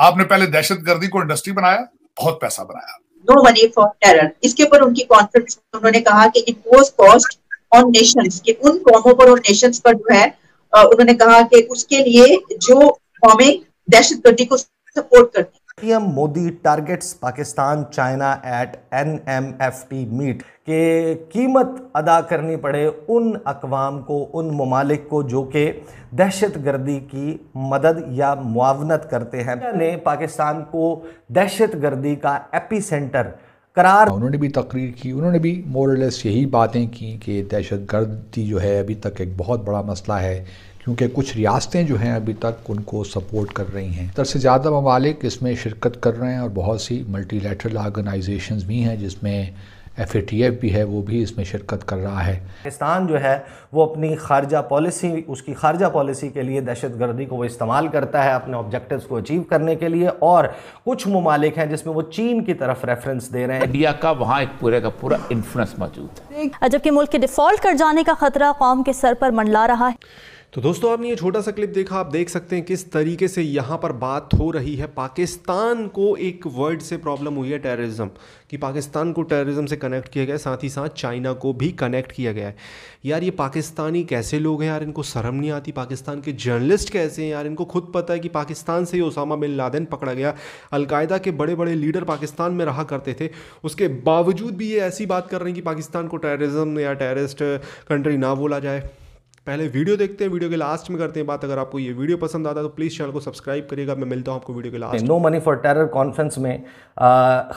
आपने पहले दहशत गर्दी को इंडस्ट्री बनाया बहुत पैसा बनाया नो मनी फॉर टेरर इसके ऊपर उनकी कॉन्फ्रेंस उन्होंने कहा कि इम्पोज कॉस्ट ऑन नेशंस कि उन कॉमों पर और नेशंस पर जो है उन्होंने कहा कि उसके लिए जो कौमें दहशत गर्दी को सपोर्ट करते हैं PM Modi targets Pakistan China at NMFT meet के कीमत अदा करनी पड़े उन अकवाम को उन ममालिक को जो कि दहशत गर्दी की मदद या मुआवनत करते हैं ने पाकिस्तान को दहशत गर्दी का एपी सेंटर करार उन्होंने भी तकरीर की उन्होंने भी मोरलेस यही बातें की कि दहशत गर्दी जो है अभी तक एक बहुत बड़ा मसला है क्योंकि कुछ रियासतें जो हैं अभी तक उनको सपोर्ट कर रही हैं तर से ज़्यादा ममालिक इसमें शिरकत कर रहे हैं और बहुत सी मल्टीलेटरल ऑर्गेनाइजेशन भी हैं जिसमें एफ ए टी एफ भी है वो भी इसमें शिरकत कर रहा है पाकिस्तान जो है वो अपनी खारजा पॉलिसी उसकी खारजा पॉलिसी के लिए दहशत गर्दी को वो इस्तेमाल करता है अपने ऑब्जेक्टिव को अचीव करने के लिए और कुछ ममालिक हैं जिसमें वो चीन की तरफ रेफरेंस दे रहे हैं इंडिया का वहाँ एक पूरे का पूरा इन्फ्लुंस मौजूद है जबकि मुल्क के डिफॉल्ट कर जाने का खतरा कौम के सर पर मंडला रहा है तो दोस्तों आपने ये छोटा सा क्लिप देखा आप देख सकते हैं किस तरीके से यहाँ पर बात हो रही है पाकिस्तान को एक वर्ड से प्रॉब्लम हुई है टेररिज्म कि पाकिस्तान को टेररिज्म से कनेक्ट किया गया साथ ही साथ चाइना को भी कनेक्ट किया गया है यार ये पाकिस्तानी कैसे लोग हैं यार इनको शर्म नहीं आती पाकिस्तान के जर्नलिस्ट कैसे हैं यार इनको खुद पता है कि पाकिस्तान से ही ओसामा बिन लादेन पकड़ा गया अलकायदा के बड़े बड़े लीडर पाकिस्तान में रहा करते थे उसके बावजूद भी ये ऐसी बात कर रहे हैं कि पाकिस्तान को टेररिज्म या टेररिस्ट कंट्री ना बोला जाए पहले वीडियो देखते हैं वीडियो के लास्ट में करते हैं बात अगर आपको ये वीडियो पसंद आता है तो प्लीज़ चैनल को सब्सक्राइब करिएगा मैं मिलता हूँ आपको वीडियो के last no money for terror conference में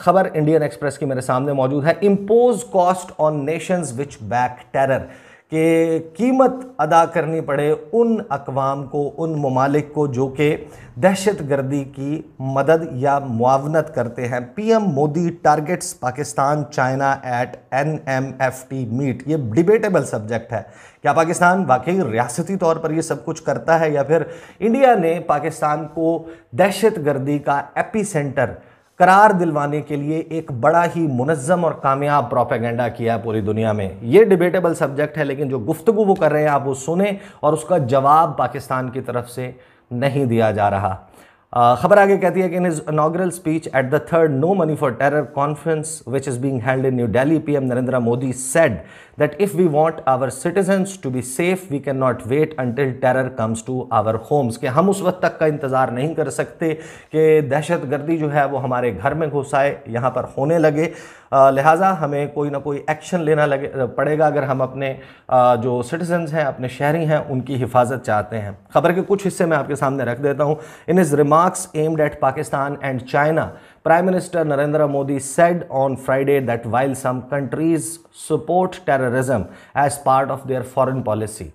खबर इंडियन एक्सप्रेस की मेरे सामने मौजूद है impose cost on nations which back terror कि कीमत अदा करनी पड़े उन अकवाम को उन ममालिक को जो कि दहशत गर्दी की मदद या मुआवनत करते हैं P M Modi targets Pakistan China at N M F T meet ये डिबेटेबल सब्जेक्ट है क्या पाकिस्तान वाकई रियासती तौर पर यह सब कुछ करता है या फिर इंडिया ने पाकिस्तान को दहशत गर्दी का एपी सेंटर करार दिलवाने के लिए एक बड़ा ही मुनज़म और कामयाब प्रोपेगेंडा किया है पूरी दुनिया में ये डिबेटेबल सब्जेक्ट है लेकिन जो गुफ्तु वो कर रहे हैं आप वो सुने और उसका जवाब पाकिस्तान की तरफ से नहीं दिया जा रहा खबर आगे कहती है कि in his inaugural speech at the third no money for terror conference which is being held in New Delhi PM Narendra Modi said that if we want our citizens to be safe we cannot wait until terror comes to our homes कि हम उस वक्त तक का इंतज़ार नहीं कर सकते कि दहशत गर्दी जो है वो हमारे घर में घुस आए यहाँ पर होने लगे लिहाजा हमें कोई ना कोई एक्शन लेना लगे पड़ेगा अगर हम अपने जो सिटीजन्स हैं अपने शहरी हैं उनकी हिफाजत चाहते हैं खबर के कुछ हिस्से मैं आपके सामने रख देता हूँ in his remarks aimed at Pakistan and China Prime Minister Narendra Modi said on Friday that while some countries support terrorism as part of their foreign policy,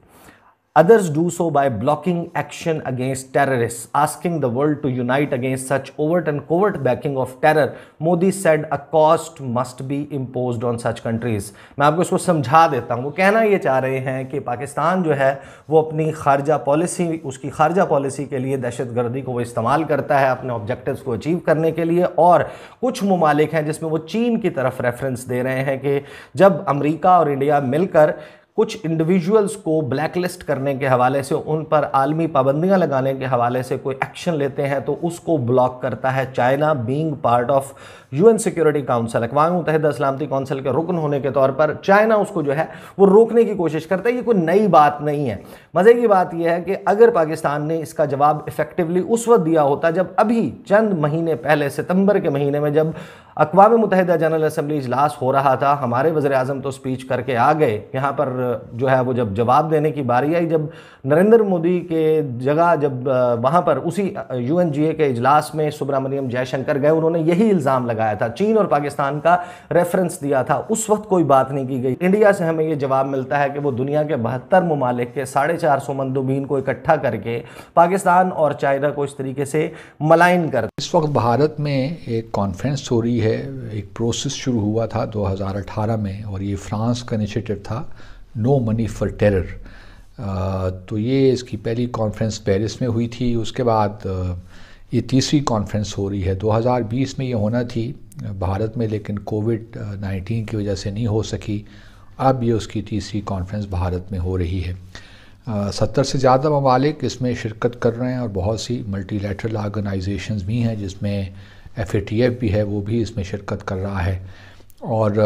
Others do so by blocking action against terrorists. Asking the world to unite against such overt and covert backing of terror, Modi said a cost must be imposed on such countries. मैं आपको इसको समझा देता हूँ वो कहना ये चाह रहे हैं कि पाकिस्तान जो है वो अपनी खारजा पॉलिसी उसकी खारजा पॉलिसी के लिए दहशत गर्दी को वो इस्तेमाल करता है अपने ऑब्जेक्टिव्स को अचीव करने के लिए और कुछ ममालिक हैं जिसमें वो चीन की तरफ रेफरेंस दे रहे हैं कि जब अमरीका और इंडिया मिलकर कुछ इंडिविजुअल्स को ब्लैकलिस्ट करने के हवाले से उन पर आलमी पाबंदियां लगाने के हवाले से कोई एक्शन लेते हैं तो उसको ब्लॉक करता है China being part of UN security council अकवा मुतहद सलामती काउंसिल के रुकन होने के तौर पर चाइना उसको जो है वो रोकने की कोशिश करता है ये कोई नई बात नहीं है मज़े की बात यह है कि अगर पाकिस्तान ने इसका जवाब इफ़ेक्टिवली उस वक्त दिया होता जब अभी चंद महीने पहले सितंबर के महीने में जब अकवा मुतहदा जनरल असम्बली इजलास हो रहा था हमारे वज़र अजम तो स्पीच करके आ गए यहाँ पर जो है वो जब जवाब देने की बारी आई जब नरेंद्र मोदी के जगह जब वहाँ पर उसी यू एन जी ए के इजलास में सुब्रमण्यम जयशंकर गए उन्होंने यही इल्ज़ाम लगाया था चीन और पाकिस्तान का रेफरेंस दिया था उस वक्त कोई बात नहीं की गई इंडिया से हमें ये जवाब मिलता है कि वो दुनिया के बहत्तर ममालिक के साढ़े चार सौ मंदोबीन को इकट्ठा करके पाकिस्तान और चाइना को इस तरीके से मलाइन कर इस वक्त भारत में एक कॉन्फ्रेंस हो रही है एक प्रोसेस शुरू हुआ था 2018 में और ये फ्रांस का इनिशिएटिव था नो मनी फॉर टेरर तो ये इसकी पहली कॉन्फ्रेंस पेरिस में हुई थी उसके बाद ये तीसरी कॉन्फ्रेंस हो रही है 2020 में ये होना थी भारत में लेकिन कोविड 19 की वजह से नहीं हो सकी अब ये उसकी तीसरी कॉन्फ्रेंस भारत में हो रही है सत्तर से ज़्यादा ममालिक इसमें शिरकत कर रहे हैं और बहुत सी मल्टीलेटरल आर्गनाइजेशन भी हैं जिसमें एफ ए टी एफ भी है वो भी इसमें शिरकत कर रहा है और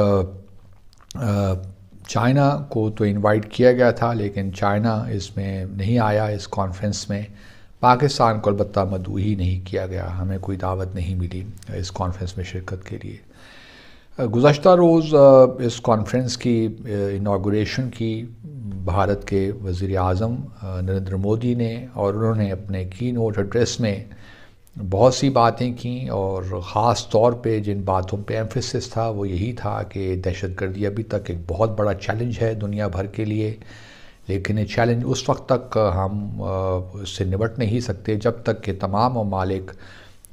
चाइना को तो इनवाइट किया गया था लेकिन चाइना इसमें नहीं आया इस कॉन्फ्रेंस में पाकिस्तान को अलबत् मदू ही नहीं किया गया हमें कोई दावत नहीं मिली इस कॉन्फ्रेंस में शिरकत के लिए गुज्त रोज़ इस कॉन्फ्रेंस की इनाग्रेशन की भारत के वज़ी अजम नरेंद्र मोदी ने और उन्होंने अपने की नोट एड्रेस में बहुत सी बातें कं और ख़ास तौर पर जिन बातों पर एम्फिस था वो यही था कि दहशत गर्दी अभी तक एक बहुत बड़ा चैलेंज है दुनिया भर के लिए लेकिन ये चैलेंज उस वक्त तक हम उससे निपट नहीं सकते जब तक कि तमाम ममालिक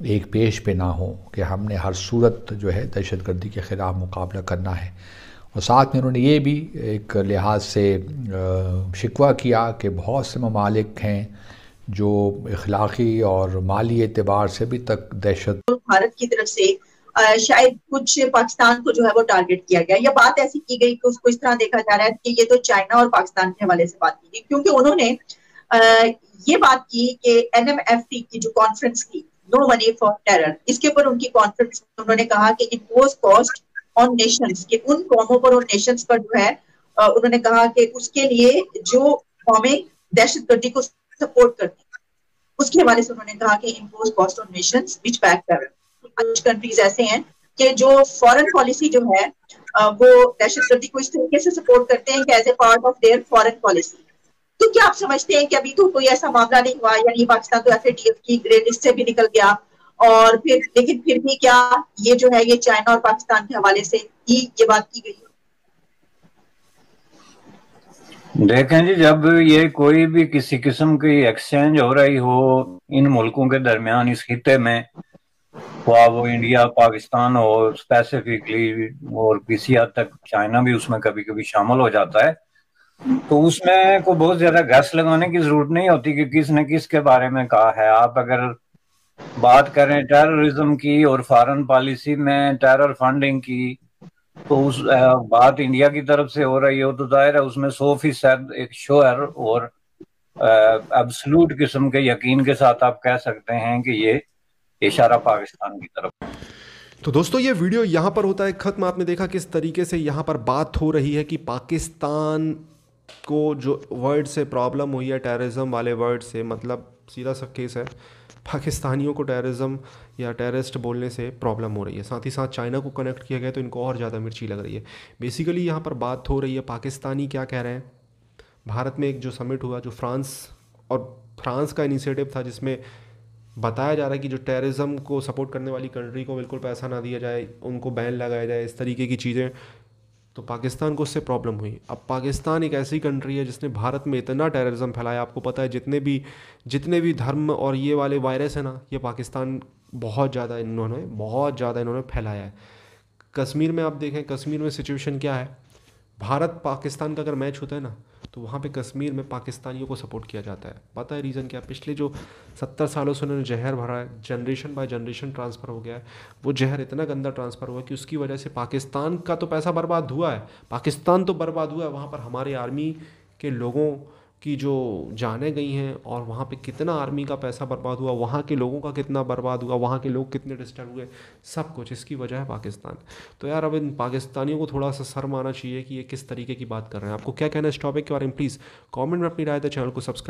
एक पेश पे ना हो कि हमने हर सूरत जो है दहशत गर्दी के ख़िलाफ़ मुकाबला करना है और साथ में उन्होंने ये भी एक लिहाज से शिकवा किया कि बहुत से ममालिक हैं जो इखलाक़ी और माली एतबार से भी तक दहशत तो भारत की तरफ से शायद कुछ पाकिस्तान को जो है वो टारगेट किया गया या बात ऐसी की गई कि उसको इस तरह देखा जा रहा है कि ये तो चाइना और पाकिस्तान के हवाले से बात की गई क्योंकि उन्होंने ये बात की कि एनएमएफटी की जो कॉन्फ्रेंस की नो मनी फॉर टेरर इसके ऊपर उनकी कॉन्फ्रेंस उन्होंने कहा कि इम्पोज कॉस्ट ऑन नेशंस के उन कॉमों पर और नेशंस पर जो है उन्होंने कहा कि उसके लिए जो कॉमें दहशत गर्दी को सपोर्ट करती उसके हवाले से उन्होंने कहा कि impose cost on nations which back terror कुछ कंट्रीज ऐसे हैं कि जो फॉरेन पॉलिसी जो है वो दहशत गर्दी को इस तरीके से सपोर्ट करते हैं कि as a part of their foreign policy तो क्या आप समझते हैं कि अभी तो कोई ऐसा मामला नहीं हुआ यानी पाकिस्तान तो एफ की ग्रे लिस्ट से भी निकल गया और फिर लेकिन फिर भी क्या ये जो है ये चाइना और पाकिस्तान के हवाले से ही ये बात की गई देखें जी जब ये कोई भी किसी किस्म की एक्सचेंज हो रही हो इन मुल्कों के दरमियान इस खत्े में ख्वा वो इंडिया पाकिस्तान हो स्पेसिफिकली और किसी हद तक चाइना भी उसमें कभी कभी शामिल हो जाता है तो उसमें को बहुत ज्यादा घस लगाने की जरूरत नहीं होती कि किसने किसके बारे में कहा है आप अगर बात करें टेररिज्म की और फॉरेन पॉलिसी में टेरर फंडिंग की तो उस बात इंडिया की तरफ से हो रही हो तो जाहिर है उसमें सौ फीसद एक शोर और एब्सलूट किस्म के यकीन के साथ आप कह सकते हैं कि ये इशारा पाकिस्तान की तरफ तो दोस्तों ये वीडियो यहाँ पर होता है ख़त्म आपने देखा किस तरीके से यहाँ पर बात हो रही है कि पाकिस्तान को जो वर्ड से प्रॉब्लम हुई है टेररिज्म वाले वर्ड से मतलब सीधा सा केस है पाकिस्तानियों को टेररिज्म या टेररिस्ट बोलने से प्रॉब्लम हो रही है साथ ही साथ चाइना को कनेक्ट किया गया तो इनको और ज़्यादा मिर्ची लग रही है बेसिकली यहाँ पर बात हो रही है पाकिस्तानी क्या कह रहे हैं भारत में एक जो समिट हुआ जो फ्रांस और फ्रांस का इनिशिएटिव था जिसमें बताया जा रहा है कि जो टेररिज्म को सपोर्ट करने वाली कंट्री को बिल्कुल पैसा ना दिया जाए उनको बैन लगाया जाए इस तरीके की चीज़ें तो पाकिस्तान को उससे प्रॉब्लम हुई अब पाकिस्तान एक ऐसी कंट्री है जिसने भारत में इतना टेररिज्म फैलाया आपको पता है जितने भी जितने भी धर्म और ये वाले वायरस हैं ना ये पाकिस्तान बहुत ज़्यादा इन्होंने बहुत ज़्यादा इन्होंने फैलाया है कश्मीर में आप देखें कश्मीर में सिचुएशन क्या है भारत पाकिस्तान का अगर मैच होता है ना तो वहाँ पे कश्मीर में पाकिस्तानियों को सपोर्ट किया जाता है पता है रीज़न क्या पिछले जो सत्तर सालों से उन्होंने जहर भरा है जनरेशन बाय जनरेशन ट्रांसफ़र हो गया है वो जहर इतना गंदा ट्रांसफ़र हुआ कि उसकी वजह से पाकिस्तान का तो पैसा बर्बाद हुआ है पाकिस्तान तो बर्बाद हुआ है वहाँ पर हमारे आर्मी के लोगों की जो जाने गई हैं और वहाँ पे कितना आर्मी का पैसा बर्बाद हुआ वहाँ के लोगों का कितना बर्बाद हुआ वहाँ के लोग कितने डिस्टर्ब हुए सब कुछ इसकी वजह है पाकिस्तान तो यार अब इन पाकिस्तानियों को थोड़ा सा शर्म आना चाहिए कि ये किस तरीके की बात कर रहे हैं आपको क्या कहना है इस टॉपिक के बारे में प्लीज़ कॉमेंट में अपनी राय दें चैनल को सब्सक्राइब